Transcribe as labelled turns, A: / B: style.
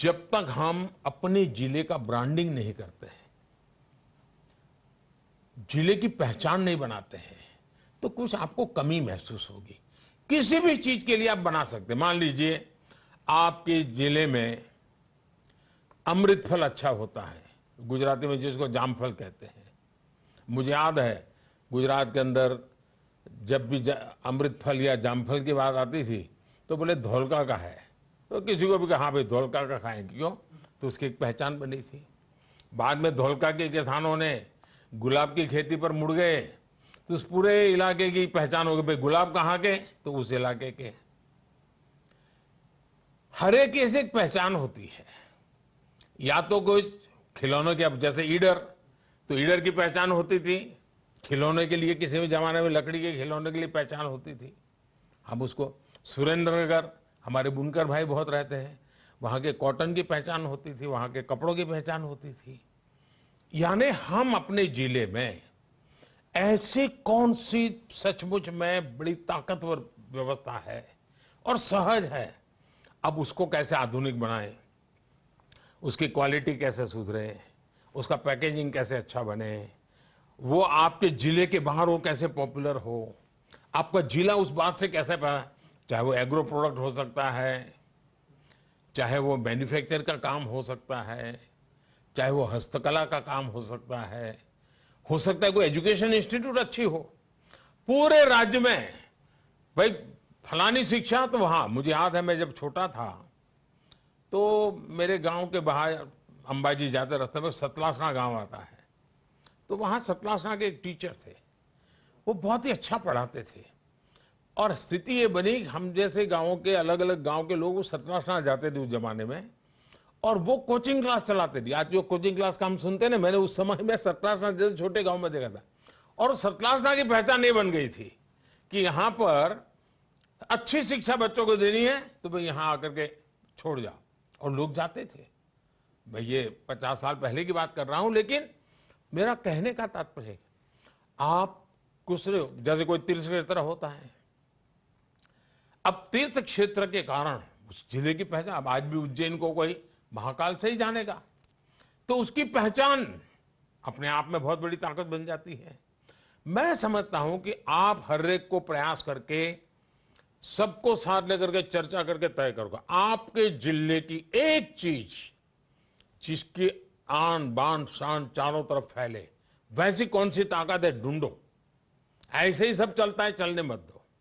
A: जब तक हम अपने जिले का ब्रांडिंग नहीं करते हैं जिले की पहचान नहीं बनाते हैं तो कुछ आपको कमी महसूस होगी किसी भी चीज के लिए आप बना सकते मान लीजिए आपके जिले में अमृत फल अच्छा होता है गुजराती में जिसको जामफल कहते हैं मुझे याद है गुजरात के अंदर जब भी अमृत फल या जामफल की बात आती थी तो बोले धोलका का है तो किसी को भी कहा हाँ भाई धोलका का खाएं क्यों तो उसकी एक पहचान बनी थी बाद में धोलका के किसानों ने गुलाब की खेती पर मुड़ गए तो उस पूरे इलाके की पहचान हो गई भाई गुलाब कहाँ के तो उस इलाके के हर एक ऐसे ऐसी एक पहचान होती है या तो कुछ खिलौनों के अब जैसे ईडर तो ईडर की पहचान होती थी खिलौने के लिए किसी भी जमाने में लकड़ी के खिलौने के लिए पहचान होती थी हम उसको सुरेंद्र नगर हमारे बुनकर भाई बहुत रहते हैं वहाँ के कॉटन की पहचान होती थी वहाँ के कपड़ों की पहचान होती थी यानी हम अपने जिले में ऐसी कौन सी सचमुच में बड़ी ताकतवर व्यवस्था है और सहज है अब उसको कैसे आधुनिक बनाएं उसकी क्वालिटी कैसे सुधरे उसका पैकेजिंग कैसे अच्छा बने वो आपके ज़िले के बाहर वो कैसे पॉपुलर हो आपका ज़िला उस बात से कैसे चाहे वो एग्रो प्रोडक्ट हो सकता है चाहे वो मैन्युफैक्चर का काम हो सकता है चाहे वो हस्तकला का काम हो सकता है हो सकता है कोई एजुकेशन इंस्टीट्यूट अच्छी हो पूरे राज्य में भाई फलानी शिक्षा तो वहाँ मुझे याद है मैं जब छोटा था तो मेरे गांव के बाहर अंबाजी जाते रहते में सतलासना गांव आता है तो वहाँ सतलासना के एक टीचर थे वो बहुत ही अच्छा पढ़ाते थे और स्थिति ये बनी हम जैसे गांवों के अलग अलग गांव के लोग सतनाशना जाते थे उस जमाने में और वो कोचिंग क्लास चलाते थे आज जो कोचिंग क्लास का हम सुनते ना मैंने उस समय में सतनाशना जैसे छोटे गांव में देखा था और सतनाशना की पहचान ये बन गई थी कि यहाँ पर अच्छी शिक्षा बच्चों को देनी है तो भाई यहाँ आकर के छोड़ जाओ और लोग जाते थे मैं ये पचास साल पहले की बात कर रहा हूँ लेकिन मेरा कहने का तात्पर्य आप कुछ जैसे कोई तीर्थ की तरह होता है अब तीर्थ क्षेत्र के कारण उस जिले की पहचान अब आज भी उज्जैन को कोई महाकाल से ही जानेगा तो उसकी पहचान अपने आप में बहुत बड़ी ताकत बन जाती है मैं समझता हूं कि आप हर एक को प्रयास करके सबको साथ लेकर के चर्चा करके तय करोगे आपके जिले की एक चीज जिसकी आन बान शान चारों तरफ फैले वैसी कौन सी ताकत है ढूंढो ऐसे ही सब चलता है चलने मत दो